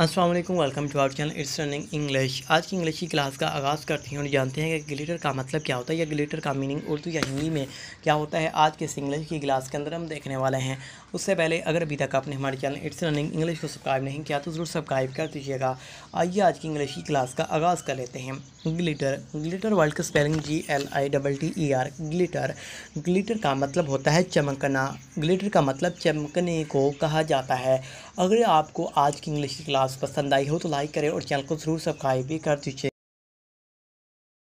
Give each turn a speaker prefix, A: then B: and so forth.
A: अस्सलाम वालेकुम welcome to our channel it's running English आज की इंग्लिश की क्लास का आगाज़ करते हैं और जानते हैं कि ग्लिटर का मतलब क्या होता है या ग्लिटर का मीनिंग उर्दू या हिंदी में क्या होता है आज के इस इंग्लिश की क्लास के अंदर हम देखने वाले हैं उससे पहले अगर अभी तक आपने हमारे चैनल इट्स रनिंग इंग्लिश को सब्सक्राइब नहीं किया तो ज़रूर सब्सक्राइब कर दीजिएगा आइए आज की इंग्लिश की क्लास का आगाज़ कर लेते हैं ग्लिटर ग्लिटर वर्ल्ड का spelling G L I double T E R glitter glitter का मतलब होता है चमकना ग्लिटर का मतलब चमकने को कहा जाता है अगर आपको आज की इंग्लिश की क्लास पसंद आई हो तो लाइक करें और चैनल को ज़रूर सब्सक्राइब भी कर दीजिए